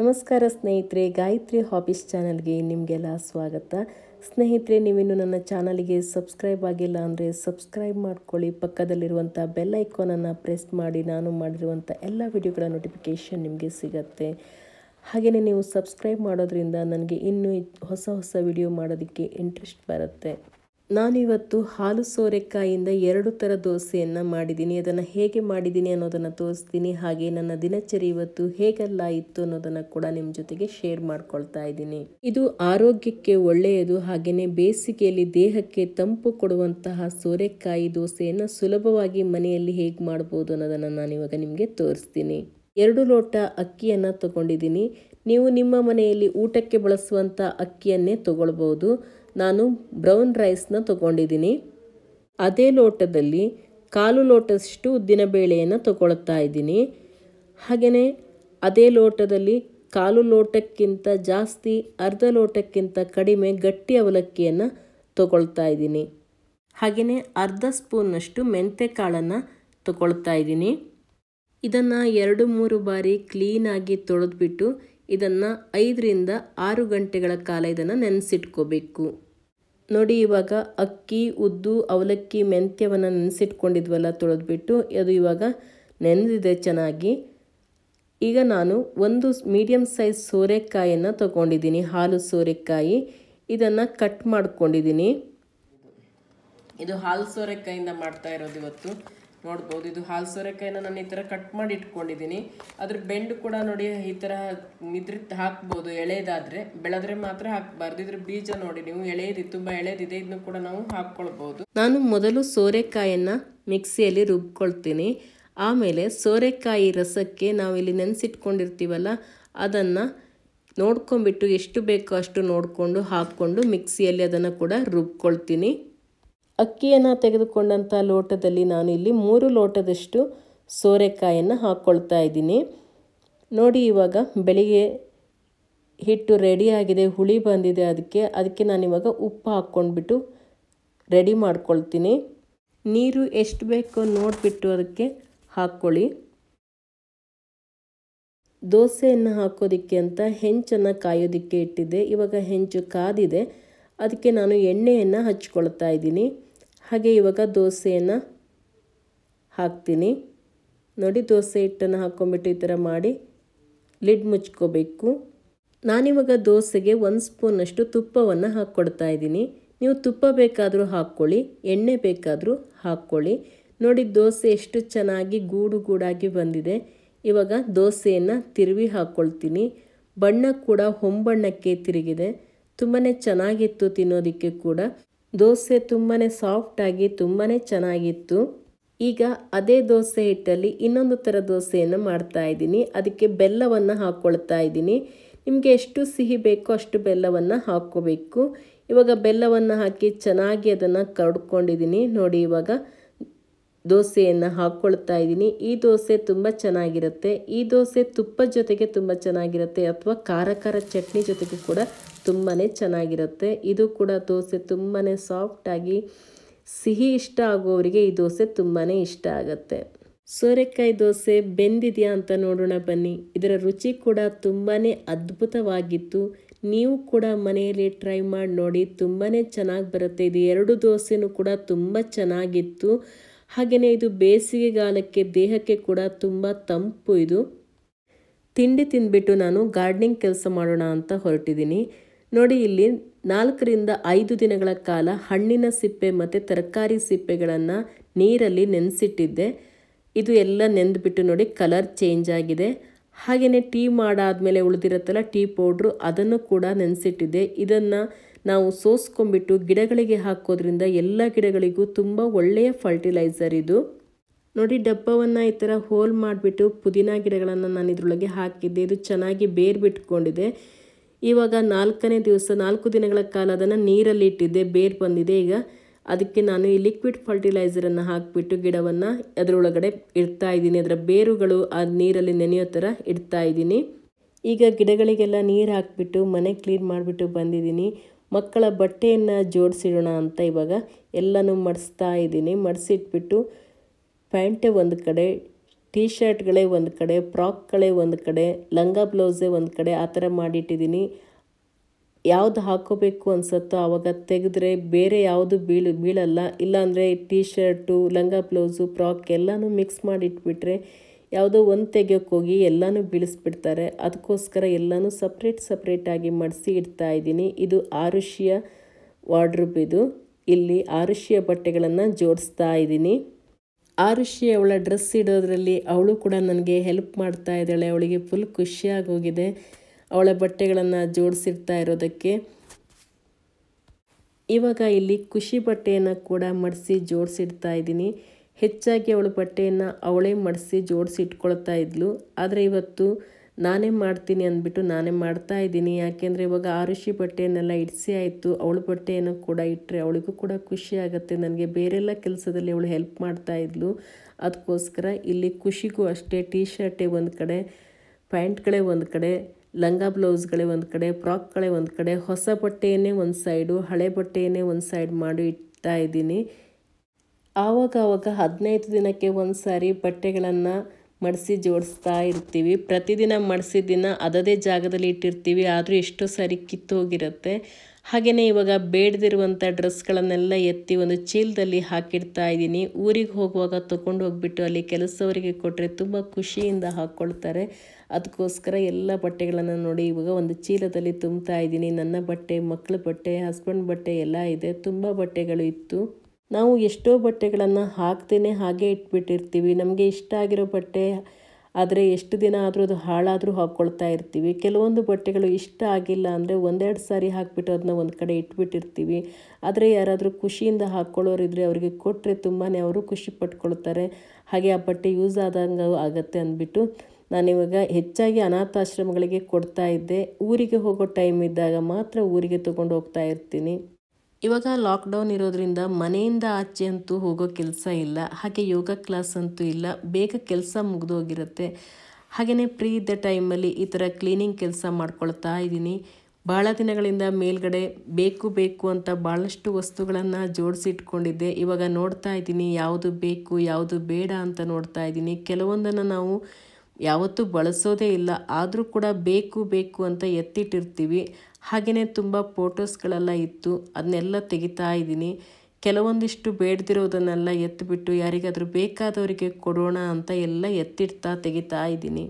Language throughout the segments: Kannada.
ನಮಸ್ಕಾರ ಸ್ನೇಹಿತರೆ ಗಾಯತ್ರಿ ಹಾಬೀಸ್ ಚಾನಲ್ಗೆ ನಿಮಗೆಲ್ಲ ಸ್ವಾಗತ ಸ್ನೇಹಿತರೆ ನೀವಿನ್ನು ನನ್ನ ಚಾನಲ್ಗೆ ಸಬ್ಸ್ಕ್ರೈಬ್ ಆಗಿಲ್ಲ ಅಂದರೆ ಸಬ್ಸ್ಕ್ರೈಬ್ ಮಾಡ್ಕೊಳ್ಳಿ ಪಕ್ಕದಲ್ಲಿರುವಂಥ ಬೆಲ್ ಐಕಾನನ್ನು ಪ್ರೆಸ್ ಮಾಡಿ ನಾನು ಮಾಡಿರುವಂಥ ಎಲ್ಲ ವಿಡಿಯೋಗಳ ನೋಟಿಫಿಕೇಷನ್ ನಿಮಗೆ ಸಿಗತ್ತೆ ಹಾಗೆಯೇ ನೀವು ಸಬ್ಸ್ಕ್ರೈಬ್ ಮಾಡೋದ್ರಿಂದ ನನಗೆ ಇನ್ನೂ ಹೊಸ ಹೊಸ ವಿಡಿಯೋ ಮಾಡೋದಕ್ಕೆ ಇಂಟ್ರೆಸ್ಟ್ ಬರುತ್ತೆ ನಾನಿವತ್ತು ಹಾಲು ಸೋರೆಕಾಯಿಂದ ಎರಡು ಥರ ದೋಸೆಯನ್ನು ಮಾಡಿದ್ದೀನಿ ಅದನ್ನು ಹೇಗೆ ಮಾಡಿದ್ದೀನಿ ಅನ್ನೋದನ್ನು ತೋರಿಸ್ತೀನಿ ಹಾಗೆ ನನ್ನ ದಿನಚರಿ ಇವತ್ತು ಹೇಗೆಲ್ಲ ಇತ್ತು ಅನ್ನೋದನ್ನು ಕೂಡ ನಿಮ್ಮ ಜೊತೆಗೆ ಶೇರ್ ಮಾಡ್ಕೊಳ್ತಾ ಇದ್ದೀನಿ ಇದು ಆರೋಗ್ಯಕ್ಕೆ ಒಳ್ಳೆಯದು ಹಾಗೆಯೇ ಬೇಸಿಗೆಯಲ್ಲಿ ದೇಹಕ್ಕೆ ತಂಪು ಕೊಡುವಂತಹ ಸೋರೆಕಾಯಿ ದೋಸೆಯನ್ನು ಸುಲಭವಾಗಿ ಮನೆಯಲ್ಲಿ ಹೇಗೆ ಮಾಡ್ಬೋದು ಅನ್ನೋದನ್ನು ನಾನಿವಾಗ ನಿಮಗೆ ತೋರಿಸ್ತೀನಿ ಎರಡು ಲೋಟ ಅಕ್ಕಿಯನ್ನು ತಗೊಂಡಿದ್ದೀನಿ ನೀವು ನಿಮ್ಮ ಮನೆಯಲ್ಲಿ ಊಟಕ್ಕೆ ಬಳಸುವಂಥ ಅಕ್ಕಿಯನ್ನೇ ತಗೊಳ್ಬೋದು ನಾನು ಬ್ರೌನ್ ರೈಸ್ನ ತಗೊಂಡಿದ್ದೀನಿ ಅದೇ ಲೋಟದಲ್ಲಿ ಕಾಲು ಲೋಟದಷ್ಟು ಬೇಳೆಯನ್ನು ತಗೊಳ್ತಾ ಇದ್ದೀನಿ ಹಾಗೆಯೇ ಅದೇ ಲೋಟದಲ್ಲಿ ಕಾಲು ಲೋಟಕ್ಕಿಂತ ಜಾಸ್ತಿ ಅರ್ಧ ಲೋಟಕ್ಕಿಂತ ಕಡಿಮೆ ಗಟ್ಟಿ ಅವಲಕ್ಕಿಯನ್ನು ತಗೊಳ್ತಾ ಇದ್ದೀನಿ ಹಾಗೆಯೇ ಅರ್ಧ ಸ್ಪೂನ್ನಷ್ಟು ಮೆಂತ್ಯ ಕಾಳನ್ನು ತಗೊಳ್ತಾ ಇದ್ದೀನಿ ಇದನ್ನು ಎರಡು ಮೂರು ಬಾರಿ ಕ್ಲೀನಾಗಿ ತೊಳೆದ್ಬಿಟ್ಟು ಇದನ್ನು ಐದರಿಂದ ಆರು ಗಂಟೆಗಳ ಕಾಲ ಇದನ್ನು ನೆನೆಸಿಟ್ಕೋಬೇಕು ನೋಡಿ ಇವಾಗ ಅಕ್ಕಿ ಉದ್ದು ಅವಲಕ್ಕಿ ಮೆಂತ್ಯವನ್ನು ನೆನೆಸಿಟ್ಕೊಂಡಿದ್ವಲ್ಲ ತೊಳೆದ್ಬಿಟ್ಟು ಅದು ಇವಾಗ ನೆನೆದಿದೆ ಚೆನ್ನಾಗಿ ಈಗ ನಾನು ಒಂದು ಮೀಡಿಯಮ್ ಸೈಜ್ ಸೋರೆಕಾಯಿಯನ್ನು ತೊಗೊಂಡಿದ್ದೀನಿ ಹಾಲು ಸೋರೆಕಾಯಿ ಇದನ್ನು ಕಟ್ ಮಾಡ್ಕೊಂಡಿದ್ದೀನಿ ಇದು ಹಾಲು ಸೋರೆಕಾಯಿಂದ ಮಾಡ್ತಾ ಇರೋದು ಇವತ್ತು ನೋಡ್ಬೋದು ಇದು ಹಾಲು ಸೋರೆಕಾಯಿನ ನಾನು ಈ ಥರ ಕಟ್ ಮಾಡಿ ಇಟ್ಕೊಂಡಿದ್ದೀನಿ ಅದ್ರ ಬೆಂಡು ಕೂಡ ನೋಡಿ ಈ ಥರ ಇದ್ರ ಹಾಕ್ಬೋದು ಎಳೆಯದಾದರೆ ಬೆಳೆದ್ರೆ ಮಾತ್ರ ಹಾಕ್ಬಾರ್ದು ಇದ್ರ ಬೀಜ ನೋಡಿ ನೀವು ಎಳೆಯದಿ ತುಂಬ ಎಳೆದಿದೆ ಇದನ್ನು ಕೂಡ ನಾವು ಹಾಕ್ಕೊಳ್ಬೋದು ನಾನು ಮೊದಲು ಸೋರೆಕಾಯಿಯನ್ನು ಮಿಕ್ಸಿಯಲ್ಲಿ ರುಬ್ಕೊಳ್ತೀನಿ ಆಮೇಲೆ ಸೋರೆಕಾಯಿ ರಸಕ್ಕೆ ನಾವು ಇಲ್ಲಿ ನೆನೆಸಿಟ್ಕೊಂಡಿರ್ತೀವಲ್ಲ ಅದನ್ನು ನೋಡ್ಕೊಂಬಿಟ್ಟು ಎಷ್ಟು ಬೇಕೋ ಅಷ್ಟು ನೋಡಿಕೊಂಡು ಹಾಕ್ಕೊಂಡು ಮಿಕ್ಸಿಯಲ್ಲಿ ಅದನ್ನು ಕೂಡ ರುಬ್ಕೊಳ್ತೀನಿ ಅಕ್ಕಿಯನ್ನು ತೆಗೆದುಕೊಂಡಂಥ ಲೋಟದಲ್ಲಿ ನಾನು ಇಲ್ಲಿ ಮೂರು ಲೋಟದಷ್ಟು ಸೋರೆಕಾಯನ್ನು ಹಾಕ್ಕೊಳ್ತಾ ಇದ್ದೀನಿ ನೋಡಿ ಇವಾಗ ಬೆಳಿಗ್ಗೆ ಹಿಟ್ಟು ರೆಡಿಯಾಗಿದೆ ಹುಳಿ ಬಂದಿದೆ ಅದಕ್ಕೆ ಅದಕ್ಕೆ ನಾನಿವಾಗ ಉಪ್ಪು ಹಾಕ್ಕೊಂಡ್ಬಿಟ್ಟು ರೆಡಿ ಮಾಡ್ಕೊಳ್ತೀನಿ ನೀರು ಎಷ್ಟು ಬೇಕೋ ನೋಡಿಬಿಟ್ಟು ಅದಕ್ಕೆ ಹಾಕ್ಕೊಳ್ಳಿ ದೋಸೆಯನ್ನು ಹಾಕೋದಕ್ಕೆ ಅಂತ ಹೆಂಚನ್ನು ಕಾಯೋದಕ್ಕೆ ಇಟ್ಟಿದ್ದೆ ಇವಾಗ ಹೆಂಚು ಕಾದಿದೆ ಅದಕ್ಕೆ ನಾನು ಎಣ್ಣೆಯನ್ನು ಹಚ್ಕೊಳ್ತಾ ಇದ್ದೀನಿ ಹಾಗೆ ಇವಾಗ ದೋಸೆಯನ್ನು ಹಾಕ್ತೀನಿ ನೋಡಿ ದೋಸೆ ಹಿಟ್ಟನ್ನು ಹಾಕ್ಕೊಂಬಿಟ್ಟು ಈ ಥರ ಮಾಡಿ ಲಿಡ್ ಮುಚ್ಕೋಬೇಕು ನಾನಿವಾಗ ದೋಸೆಗೆ ಒಂದು ಸ್ಪೂನಷ್ಟು ತುಪ್ಪವನ್ನು ಹಾಕ್ಕೊಡ್ತಾ ಇದ್ದೀನಿ ನೀವು ತುಪ್ಪ ಬೇಕಾದರೂ ಹಾಕ್ಕೊಳ್ಳಿ ಎಣ್ಣೆ ಬೇಕಾದರೂ ಹಾಕ್ಕೊಳ್ಳಿ ನೋಡಿ ದೋಸೆ ಎಷ್ಟು ಚೆನ್ನಾಗಿ ಗೂಡು ಗೂಡಾಗಿ ಬಂದಿದೆ ಇವಾಗ ದೋಸೆಯನ್ನು ತಿರುವಿ ಹಾಕ್ಕೊಳ್ತೀನಿ ಬಣ್ಣ ಕೂಡ ಹೊಂಬಣ್ಣಕ್ಕೆ ತಿರುಗಿದೆ ತುಂಬಾ ಚೆನ್ನಾಗಿತ್ತು ತಿನ್ನೋದಕ್ಕೆ ಕೂಡ ದೋಸೆ ತುಂಬಾ ಸಾಫ್ಟಾಗಿ ತುಂಬಾ ಚೆನ್ನಾಗಿತ್ತು ಈಗ ಅದೇ ದೋಸೆ ಹಿಟ್ಟಲ್ಲಿ ಇನ್ನೊಂದು ಥರ ದೋಸೆಯನ್ನು ಮಾಡ್ತಾ ಇದ್ದೀನಿ ಅದಕ್ಕೆ ಬೆಲ್ಲವನ್ನು ಹಾಕ್ಕೊಳ್ತಾ ಇದ್ದೀನಿ ನಿಮಗೆ ಎಷ್ಟು ಸಿಹಿ ಬೇಕೋ ಅಷ್ಟು ಬೆಲ್ಲವನ್ನು ಹಾಕ್ಕೋಬೇಕು ಇವಾಗ ಬೆಲ್ಲವನ್ನು ಹಾಕಿ ಚೆನ್ನಾಗಿ ಅದನ್ನು ಕರ್ಡ್ಕೊಂಡಿದ್ದೀನಿ ನೋಡಿ ಇವಾಗ ದೋಸೆಯನ್ನು ಹಾಕ್ಕೊಳ್ತಾ ಇದ್ದೀನಿ ಈ ದೋಸೆ ತುಂಬ ಚೆನ್ನಾಗಿರುತ್ತೆ ಈ ದೋಸೆ ತುಪ್ಪ ಜೊತೆಗೆ ತುಂಬ ಚೆನ್ನಾಗಿರುತ್ತೆ ಅಥವಾ ಖಾರ ಖಾರ ಚಟ್ನಿ ಜೊತೆಗೆ ಕೂಡ ತುಂಬಾ ಚೆನ್ನಾಗಿರುತ್ತೆ ಇದು ಕೂಡ ದೋಸೆ ತುಂಬಾ ಸಾಫ್ಟಾಗಿ ಸಿಹಿ ಇಷ್ಟ ಆಗೋರಿಗೆ ಈ ದೋಸೆ ತುಂಬಾ ಇಷ್ಟ ಆಗುತ್ತೆ ಸೋರೆಕಾಯಿ ದೋಸೆ ಬೆಂದಿದೆಯಾ ಅಂತ ನೋಡೋಣ ಬನ್ನಿ ಇದರ ರುಚಿ ಕೂಡ ತುಂಬಾ ಅದ್ಭುತವಾಗಿತ್ತು ನೀವು ಕೂಡ ಮನೆಯಲ್ಲಿ ಟ್ರೈ ಮಾಡಿ ನೋಡಿ ತುಂಬಾ ಚೆನ್ನಾಗಿ ಬರುತ್ತೆ ಇದು ಎರಡು ದೋಸೆನೂ ಕೂಡ ತುಂಬ ಚೆನ್ನಾಗಿತ್ತು ಹಾಗೆಯೇ ಇದು ಬೇಸಿಗೆಗಾಲಕ್ಕೆ ದೇಹಕ್ಕೆ ಕೂಡ ತುಂಬ ತಂಪು ಇದು ತಿಂಡಿ ತಿಂದ್ಬಿಟ್ಟು ನಾನು ಗಾರ್ಡ್ನಿಂಗ್ ಕೆಲಸ ಮಾಡೋಣ ಅಂತ ಹೊರಟಿದ್ದೀನಿ ನೋಡಿ ಇಲ್ಲಿ ನಾಲ್ಕರಿಂದ ಐದು ದಿನಗಳ ಕಾಲ ಹಣ್ಣಿನ ಸಿಪ್ಪೆ ಮತ್ತು ತರಕಾರಿ ಸಿಪ್ಪೆಗಳನ್ನು ನೀರಲ್ಲಿ ನೆನೆಸಿಟ್ಟಿದ್ದೆ ಇದು ಎಲ್ಲ ನೆಂದ್ಬಿಟ್ಟು ನೋಡಿ ಕಲರ್ ಚೇಂಜ್ ಆಗಿದೆ ಹಾಗೆಯೇ ಟೀ ಮಾಡಾದಮೇಲೆ ಉಳಿದಿರುತ್ತಲ್ಲ ಟೀ ಪೌಡ್ರು ಅದನ್ನು ಕೂಡ ನೆನೆಸಿಟ್ಟಿದ್ದೆ ಇದನ್ನು ನಾವು ಸೋಸ್ಕೊಂಡ್ಬಿಟ್ಟು ಗಿಡಗಳಿಗೆ ಹಾಕೋದ್ರಿಂದ ಎಲ್ಲ ಗಿಡಗಳಿಗೂ ತುಂಬ ಒಳ್ಳೆಯ ಫರ್ಟಿಲೈಸರ್ ಇದು ನೋಡಿ ಡಬ್ಬವನ್ನು ಈ ಥರ ಹೋಲ್ ಮಾಡಿಬಿಟ್ಟು ಪುದೀನ ಗಿಡಗಳನ್ನು ನಾನು ಇದರೊಳಗೆ ಹಾಕಿದ್ದೆ ಇದು ಚೆನ್ನಾಗಿ ಬೇರ್ಬಿಟ್ಕೊಂಡಿದೆ ಇವಾಗ ನಾಲ್ಕನೇ ದಿವಸ ನಾಲ್ಕು ದಿನಗಳ ಕಾಲ ಅದನ್ನು ನೀರಲ್ಲಿ ಇಟ್ಟಿದ್ದೆ ಬೇರು ಬಂದಿದೆ ಈಗ ಅದಕ್ಕೆ ನಾನು ಈ ಲಿಕ್ವಿಡ್ ಫರ್ಟಿಲೈಸರನ್ನು ಹಾಕಿಬಿಟ್ಟು ಗಿಡವನ್ನು ಅದರೊಳಗಡೆ ಇಡ್ತಾ ಇದ್ದೀನಿ ಅದರ ಬೇರುಗಳು ಆ ನೀರಲ್ಲಿ ನೆನೆಯೋ ಥರ ಇಡ್ತಾ ಇದ್ದೀನಿ ಈಗ ಗಿಡಗಳಿಗೆಲ್ಲ ನೀರು ಹಾಕಿಬಿಟ್ಟು ಮನೆ ಕ್ಲೀನ್ ಮಾಡಿಬಿಟ್ಟು ಬಂದಿದ್ದೀನಿ ಮಕ್ಕಳ ಬಟ್ಟೆಯನ್ನು ಜೋಡಿಸಿಡೋಣ ಅಂತ ಇವಾಗ ಎಲ್ಲನೂ ಮಡಿಸ್ತಾ ಇದ್ದೀನಿ ಮಡಿಸಿಟ್ಬಿಟ್ಟು ಪ್ಯಾಂಟೆ ಒಂದು ಕಡೆ ಟೀ ಶರ್ಟ್ಗಳೇ ಒಂದು ಕಡೆ ಫ್ರಾಕ್ಗಳೇ ಒಂದು ಕಡೆ ಲಂಗ ಬ್ಲೌಸೇ ಒಂದು ಕಡೆ ಆ ಥರ ಮಾಡಿಟ್ಟಿದ್ದೀನಿ ಯಾವುದು ಹಾಕೋಬೇಕು ಅನ್ಸುತ್ತೋ ಆವಾಗ ತೆಗೆದ್ರೆ ಬೇರೆ ಯಾವುದು ಬೀಳು ಬೀಳಲ್ಲ ಇಲ್ಲಾಂದರೆ ಟೀ ಶರ್ಟು ಲಂಗ ಬ್ಲೌಸು ಫ್ರಾಕ್ ಎಲ್ಲನೂ ಮಿಕ್ಸ್ ಮಾಡಿಟ್ಬಿಟ್ರೆ ಯಾವುದೋ ಒಂದು ತೆಗೆಯೋಕ್ಕೋಗಿ ಎಲ್ಲನೂ ಬೀಳಿಸ್ಬಿಡ್ತಾರೆ ಅದಕ್ಕೋಸ್ಕರ ಎಲ್ಲನೂ ಸಪ್ರೇಟ್ ಸಪ್ರೇಟಾಗಿ ಮಡಿಸಿ ಇಡ್ತಾ ಇದ್ದೀನಿ ಇದು ಆರುಷಿಯ ವಾರ್ಡ್ರೂಬ್ ಇದು ಇಲ್ಲಿ ಆರುಷಿಯ ಬಟ್ಟೆಗಳನ್ನು ಜೋಡಿಸ್ತಾ ಇದ್ದೀನಿ ಆರುಷಿ ಅವಳ ಡ್ರೆಸ್ ಇಡೋದ್ರಲ್ಲಿ ಅವಳು ಕೂಡ ನನಗೆ ಹೆಲ್ಪ್ ಮಾಡ್ತಾ ಇದ್ದಾಳೆ ಅವಳಿಗೆ ಫುಲ್ ಖುಷಿಯಾಗೋಗಿದೆ ಅವಳ ಬಟ್ಟೆಗಳನ್ನು ಜೋಡಿಸಿರ್ತಾ ಇರೋದಕ್ಕೆ ಇವಾಗ ಇಲ್ಲಿ ಖುಷಿ ಬಟ್ಟೆಯನ್ನು ಕೂಡ ಮಡಿಸಿ ಜೋಡಿಸಿಡ್ತಾ ಇದ್ದೀನಿ ಹೆಚ್ಚಾಗಿ ಅವಳ ಬಟ್ಟೆಯನ್ನು ಅವಳೇ ಮಡಿಸಿ ಜೋಡಿಸಿ ಇಟ್ಕೊಳ್ತಾ ಇದ್ಲು ಆದರೆ ಇವತ್ತು ನಾನೇ ಮಾಡ್ತೀನಿ ಅಂದ್ಬಿಟ್ಟು ನಾನೇ ಮಾಡ್ತಾ ಇದ್ದೀನಿ ಯಾಕೆಂದರೆ ಇವಾಗ ಆರುಷಿ ಬಟ್ಟೆಯನ್ನೆಲ್ಲ ಇಡಿಸಿ ಆಯಿತು ಅವಳ ಬಟ್ಟೆಯನ್ನು ಕೂಡ ಇಟ್ಟರೆ ಅವಳಿಗೂ ಕೂಡ ಖುಷಿ ಆಗುತ್ತೆ ನನಗೆ ಬೇರೆಲ್ಲ ಕೆಲಸದಲ್ಲಿ ಅವಳು ಹೆಲ್ಪ್ ಮಾಡ್ತಾ ಇದ್ಲು ಅದಕ್ಕೋಸ್ಕರ ಇಲ್ಲಿ ಖುಷಿಗೂ ಅಷ್ಟೇ ಟೀ ಶರ್ಟೇ ಒಂದು ಕಡೆ ಪ್ಯಾಂಟ್ಗಳೇ ಒಂದು ಕಡೆ ಲಂಗ ಬ್ಲೌಸ್ಗಳೇ ಒಂದು ಕಡೆ ಫ್ರಾಕ್ಗಳೇ ಒಂದು ಕಡೆ ಹೊಸ ಬಟ್ಟೆಯನ್ನೇ ಒಂದು ಸೈಡು ಹಳೆ ಬಟ್ಟೆಯನ್ನೇ ಒಂದು ಸೈಡ್ ಮಾಡಿ ಇಡ್ತಾ ಇದ್ದೀನಿ ಆವಾಗ ಆವಾಗ ಹದಿನೈದು ದಿನಕ್ಕೆ ಒಂದು ಸಾರಿ ಬಟ್ಟೆಗಳನ್ನು ಮಡಿಸಿ ಜೋಡಿಸ್ತಾ ಇರ್ತೀವಿ ಪ್ರತಿದಿನ ಮಡಿಸಿದ ದಿನ ಅದದೇ ಜಾಗದಲ್ಲಿ ಇಟ್ಟಿರ್ತೀವಿ ಆದರೂ ಎಷ್ಟೋ ಸರಿ ಕಿತ್ತು ಹೋಗಿರುತ್ತೆ ಹಾಗೆಯೇ ಇವಾಗ ಬೇಡದಿರುವಂಥ ಡ್ರೆಸ್ಗಳನ್ನೆಲ್ಲ ಎತ್ತಿ ಒಂದು ಚೀಲದಲ್ಲಿ ಹಾಕಿಡ್ತಾ ಇದ್ದೀನಿ ಊರಿಗೆ ಹೋಗುವಾಗ ತೊಗೊಂಡು ಹೋಗ್ಬಿಟ್ಟು ಅಲ್ಲಿ ಕೆಲಸವರಿಗೆ ಕೊಟ್ಟರೆ ತುಂಬ ಖುಷಿಯಿಂದ ಹಾಕ್ಕೊಳ್ತಾರೆ ಅದಕ್ಕೋಸ್ಕರ ಎಲ್ಲ ಬಟ್ಟೆಗಳನ್ನು ನೋಡಿ ಇವಾಗ ಒಂದು ಚೀಲದಲ್ಲಿ ತುಂಬ್ತಾ ಇದ್ದೀನಿ ನನ್ನ ಬಟ್ಟೆ ಮಕ್ಕಳ ಬಟ್ಟೆ ಹಸ್ಬೆಂಡ್ ಬಟ್ಟೆ ಎಲ್ಲ ಇದೆ ತುಂಬ ಬಟ್ಟೆಗಳು ಇತ್ತು ನಾವು ಎಷ್ಟೋ ಬಟ್ಟೆಗಳನ್ನು ಹಾಕ್ತೇನೆ ಹಾಗೆ ಇಟ್ಬಿಟ್ಟಿರ್ತೀವಿ ನಮಗೆ ಇಷ್ಟ ಆಗಿರೋ ಬಟ್ಟೆ ಆದರೆ ಎಷ್ಟು ದಿನ ಆದರೂ ಅದು ಹಾಳಾದರೂ ಹಾಕ್ಕೊಳ್ತಾ ಇರ್ತೀವಿ ಕೆಲವೊಂದು ಬಟ್ಟೆಗಳು ಇಷ್ಟ ಆಗಿಲ್ಲ ಅಂದರೆ ಒಂದೆರಡು ಸಾರಿ ಹಾಕಿಬಿಟ್ಟು ಅದನ್ನ ಒಂದು ಕಡೆ ಇಟ್ಬಿಟ್ಟಿರ್ತೀವಿ ಆದರೆ ಯಾರಾದರೂ ಖುಷಿಯಿಂದ ಹಾಕ್ಕೊಳ್ಳೋರಿದ್ರೆ ಅವರಿಗೆ ಕೊಟ್ಟರೆ ತುಂಬಾ ಅವರು ಖುಷಿ ಪಟ್ಕೊಳ್ತಾರೆ ಹಾಗೆ ಆ ಬಟ್ಟೆ ಯೂಸ್ ಆದಂಗೆ ಆಗುತ್ತೆ ಅಂದ್ಬಿಟ್ಟು ನಾನಿವಾಗ ಹೆಚ್ಚಾಗಿ ಅನಾಥಾಶ್ರಮಗಳಿಗೆ ಕೊಡ್ತಾ ಇದ್ದೆ ಊರಿಗೆ ಹೋಗೋ ಟೈಮ್ ಇದ್ದಾಗ ಮಾತ್ರ ಊರಿಗೆ ತೊಗೊಂಡು ಹೋಗ್ತಾ ಇರ್ತೀನಿ ಇವಾಗ ಲಾಕ್ಡೌನ್ ಇರೋದ್ರಿಂದ ಮನೆಯಿಂದ ಆಚೆ ಅಂತೂ ಹೋಗೋ ಕೆಲಸ ಇಲ್ಲ ಹಾಗೆ ಯೋಗ ಕ್ಲಾಸ್ ಅಂತೂ ಇಲ್ಲ ಬೇಗ ಕೆಲಸ ಮುಗಿದೋಗಿರುತ್ತೆ ಹಾಗೆಯೇ ಫ್ರೀ ಇದ್ದ ಟೈಮಲ್ಲಿ ಈ ಥರ ಕ್ಲೀನಿಂಗ್ ಕೆಲಸ ಮಾಡ್ಕೊಳ್ತಾ ಇದ್ದೀನಿ ಭಾಳ ದಿನಗಳಿಂದ ಮೇಲ್ಗಡೆ ಬೇಕು ಬೇಕು ಅಂತ ಭಾಳಷ್ಟು ವಸ್ತುಗಳನ್ನು ಇಟ್ಕೊಂಡಿದ್ದೆ ಇವಾಗ ನೋಡ್ತಾ ಇದ್ದೀನಿ ಯಾವುದು ಬೇಕು ಯಾವುದು ಬೇಡ ಅಂತ ನೋಡ್ತಾ ಇದ್ದೀನಿ ಕೆಲವೊಂದನ್ನು ನಾವು ಯಾವತ್ತೂ ಬಳಸೋದೇ ಇಲ್ಲ ಆದರೂ ಕೂಡ ಬೇಕು ಬೇಕು ಅಂತ ಎತ್ತಿಟ್ಟಿರ್ತೀವಿ ಹಾಗೆಯೇ ತುಂಬ ಫೋಟೋಸ್ಗಳೆಲ್ಲ ಇತ್ತು ಅದನ್ನೆಲ್ಲ ತೆಗಿತಾ ಇದ್ದೀನಿ ಕೆಲವೊಂದಿಷ್ಟು ಬೇಡದಿರೋದನ್ನೆಲ್ಲ ಎತ್ತಿಬಿಟ್ಟು ಯಾರಿಗಾದರೂ ಬೇಕಾದವರಿಗೆ ಕೊಡೋಣ ಅಂತ ಎಲ್ಲ ಎತ್ತಿಡ್ತಾ ತೆಗಿತಾ ಇದ್ದೀನಿ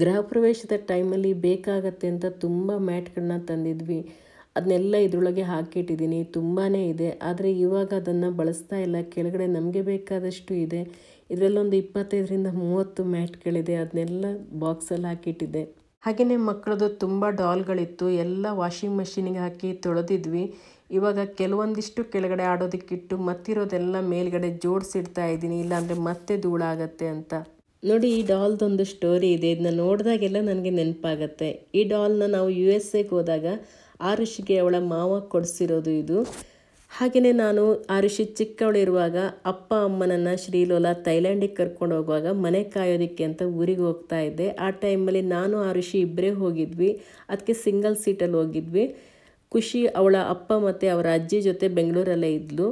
ಗೃಹ ಪ್ರವೇಶದ ಟೈಮಲ್ಲಿ ಬೇಕಾಗತ್ತೆ ಅಂತ ತುಂಬ ಮ್ಯಾಟ್ಗಳನ್ನ ತಂದಿದ್ವಿ ಅದನ್ನೆಲ್ಲ ಇದರೊಳಗೆ ಹಾಕಿಟ್ಟಿದ್ದೀನಿ ತುಂಬಾ ಇದೆ ಆದರೆ ಇವಾಗ ಅದನ್ನು ಬಳಸ್ತಾ ಇಲ್ಲ ಕೆಳಗಡೆ ನಮಗೆ ಬೇಕಾದಷ್ಟು ಇದೆ ಇದರಲ್ಲೊಂದು ಇಪ್ಪತ್ತೈದರಿಂದ ಮೂವತ್ತು ಮ್ಯಾಟ್ಗಳಿದೆ ಅದನ್ನೆಲ್ಲ ಬಾಕ್ಸಲ್ಲಿ ಹಾಕಿಟ್ಟಿದ್ದೆ ಹಾಗೆಯೇ ಮಕ್ಕಳದು ತುಂಬ ಡಾಲ್ಗಳಿತ್ತು ಎಲ್ಲ ವಾಷಿಂಗ್ ಮೆಷಿನಿಗೆ ಹಾಕಿ ತೊಳೆದಿದ್ವಿ ಇವಾಗ ಕೆಲವೊಂದಿಷ್ಟು ಕೆಳಗಡೆ ಆಡೋದಕ್ಕಿಟ್ಟು ಮತ್ತಿರೋದೆಲ್ಲ ಮೇಲ್ಗಡೆ ಜೋಡಿಸಿಡ್ತಾ ಇದ್ದೀನಿ ಇಲ್ಲಾಂದರೆ ಮತ್ತೆ ಧೂಳಾಗತ್ತೆ ಅಂತ ನೋಡಿ ಈ ಡಾಲ್ದೊಂದು ಸ್ಟೋರಿ ಇದೆ ಇದನ್ನ ನೋಡಿದಾಗೆಲ್ಲ ನನಗೆ ನೆನಪಾಗತ್ತೆ ಈ ಡಾಲ್ನ ನಾವು ಯು ಎಸ್ ಎಗೆ ಹೋದಾಗ ಋಷಿಗೆ ಅವಳ ಮಾವ ಕೊಡಿಸಿರೋದು ಇದು ಹಾಗೆಯೇ ನಾನು ಋಷಿ ಚಿಕ್ಕವಳಿರುವಾಗ ಅಪ್ಪ ಅಮ್ಮನನ್ನು ಶ್ರೀಲೋಲ ಥೈಲ್ಯಾಂಡಿಗೆ ಕರ್ಕೊಂಡು ಹೋಗುವಾಗ ಮನೆ ಕಾಯೋದಕ್ಕೆ ಅಂತ ಊರಿಗೆ ಹೋಗ್ತಾ ಇದ್ದೆ ಆ ಟೈಮಲ್ಲಿ ನಾನು ಆ ಋಷಿ ಇಬ್ಬರೇ ಹೋಗಿದ್ವಿ ಅದಕ್ಕೆ ಸಿಂಗಲ್ ಸೀಟಲ್ಲಿ ಹೋಗಿದ್ವಿ ಖುಷಿ ಅವಳ ಅಪ್ಪ ಮತ್ತು ಅವರ ಅಜ್ಜಿ ಜೊತೆ ಬೆಂಗಳೂರಲ್ಲೇ ಇದ್ಲು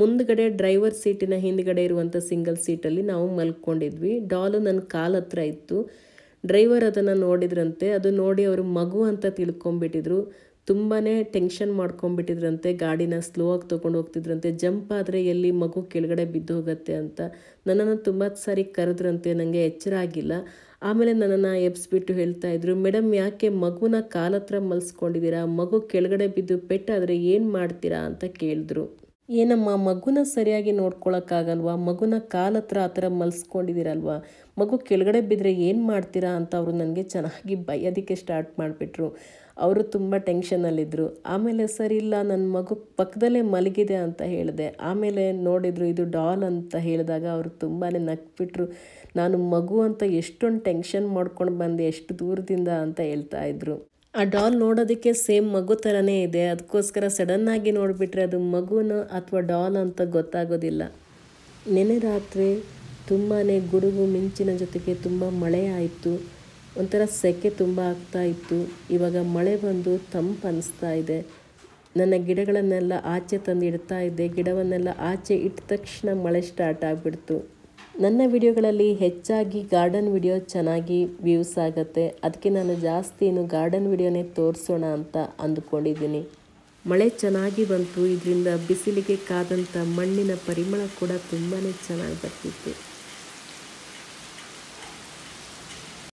ಮುಂದ್ಗಡೆ ಡ್ರೈವರ್ ಸೀಟಿನ ಹಿಂದ್ಗಡೆ ಇರುವಂಥ ಸಿಂಗಲ್ ಸೀಟಲ್ಲಿ ನಾವು ಮಲ್ಕೊಂಡಿದ್ವಿ ಡಾಲು ನನ್ನ ಕಾಲು ಹತ್ರ ಇತ್ತು ಡ್ರೈವರ್ ಅದನ್ನು ನೋಡಿದ್ರಂತೆ ಅದು ನೋಡಿ ಅವರು ಮಗು ಅಂತ ತಿಳ್ಕೊಂಬಿಟ್ಟಿದ್ರು ತುಂಬಾ ಟೆನ್ಷನ್ ಮಾಡ್ಕೊಂಬಿಟ್ಟಿದ್ರಂತೆ ಗಾಡಿನ ಸ್ಲೋ ಆಗಿ ತೊಗೊಂಡು ಹೋಗ್ತಿದ್ರಂತೆ ಜಂಪ್ ಆದರೆ ಎಲ್ಲಿ ಮಗು ಕೆಳಗಡೆ ಬಿದ್ದು ಹೋಗುತ್ತೆ ಅಂತ ನನ್ನನ್ನು ತುಂಬ ಸಾರಿ ಕರೆದ್ರಂತೆ ನನಗೆ ಎಚ್ಚರ ಆಗಿಲ್ಲ ಆಮೇಲೆ ನನ್ನನ್ನು ಎಬ್ಸ್ಬಿಟ್ಟು ಇದ್ರು ಮೇಡಮ್ ಯಾಕೆ ಮಗುನ ಕಾಲತ್ರ ಮಲ್ಸ್ಕೊಂಡಿದ್ದೀರಾ ಮಗು ಕೆಳಗಡೆ ಬಿದ್ದು ಪೆಟ್ಟಾದರೆ ಏನು ಮಾಡ್ತೀರಾ ಅಂತ ಕೇಳಿದ್ರು ಏನಮ್ಮ ಮಗುನ ಸರಿಯಾಗಿ ನೋಡ್ಕೊಳಕ್ಕಾಗಲ್ವಾ ಮಗುನ ಕಾಲ ಹತ್ರ ಆ ಥರ ಮಲ್ಸ್ಕೊಂಡಿದ್ದೀರಲ್ವಾ ಮಗು ಕೆಳಗಡೆ ಬಿದ್ದರೆ ಏನು ಮಾಡ್ತೀರಾ ಅಂತ ಅವರು ನನಗೆ ಚೆನ್ನಾಗಿ ಬಯ್ಯೋದಕ್ಕೆ ಸ್ಟಾರ್ಟ್ ಮಾಡಿಬಿಟ್ರು ಅವರು ತುಂಬ ಟೆನ್ಷನಲ್ಲಿದ್ದರು ಆಮೇಲೆ ಸರಿ ಇಲ್ಲ ನನ್ನ ಮಗು ಪಕ್ಕದಲ್ಲೇ ಮಲಗಿದೆ ಅಂತ ಹೇಳಿದೆ ಆಮೇಲೆ ನೋಡಿದರು ಇದು ಡಾಲ್ ಅಂತ ಹೇಳಿದಾಗ ಅವರು ತುಂಬಾ ನಕ್ಬಿಟ್ರು ನಾನು ಮಗು ಅಂತ ಎಷ್ಟೊಂದು ಟೆನ್ಷನ್ ಮಾಡ್ಕೊಂಡು ಬಂದೆ ಎಷ್ಟು ದೂರದಿಂದ ಅಂತ ಹೇಳ್ತಾ ಇದ್ರು ಆ ಡಾಲ್ ನೋಡೋದಕ್ಕೆ ಸೇಮ್ ಮಗು ಥರನೇ ಇದೆ ಅದಕ್ಕೋಸ್ಕರ ಸಡನ್ನಾಗಿ ನೋಡಿಬಿಟ್ರೆ ಅದು ಮಗುನ ಅಥವಾ ಡಾಲ್ ಅಂತ ಗೊತ್ತಾಗೋದಿಲ್ಲ ನೆನೆ ರಾತ್ರಿ ತುಂಬಾ ಗುಡುಗು ಮಿಂಚಿನ ಜೊತೆಗೆ ತುಂಬ ಮಳೆ ಆಯಿತು ಒಂಥರ ಸೆಕೆ ತುಂಬ ಆಗ್ತಾ ಇತ್ತು ಇವಾಗ ಮಳೆ ಬಂದು ತಂಪು ಅನ್ನಿಸ್ತಾ ಇದೆ ನನ್ನ ಗಿಡಗಳನ್ನೆಲ್ಲ ಆಚೆ ತಂದು ಇಡ್ತಾ ಇದ್ದೆ ಗಿಡವನ್ನೆಲ್ಲ ಆಚೆ ಇಟ್ಟ ತಕ್ಷಣ ಮಳೆ ಸ್ಟಾರ್ಟ್ ಆಗಿಬಿಡ್ತು ನನ್ನ ವಿಡಿಯೋಗಳಲ್ಲಿ ಹೆಚ್ಚಾಗಿ ಗಾರ್ಡನ್ ವಿಡಿಯೋ ಚೆನ್ನಾಗಿ ವ್ಯೂಸ್ ಆಗುತ್ತೆ ಅದಕ್ಕೆ ನಾನು ಜಾಸ್ತಿ ಏನು ಗಾರ್ಡನ್ ವಿಡಿಯೋನೇ ತೋರಿಸೋಣ ಅಂತ ಅಂದುಕೊಂಡಿದ್ದೀನಿ ಮಳೆ ಚೆನ್ನಾಗಿ ಬಂತು ಇದರಿಂದ ಬಿಸಿಲಿಗೆ ಕಾದಂಥ ಮಣ್ಣಿನ ಪರಿಮಳ ಕೂಡ ತುಂಬಾ ಚೆನ್ನಾಗಿ ಬರ್ತಿತ್ತು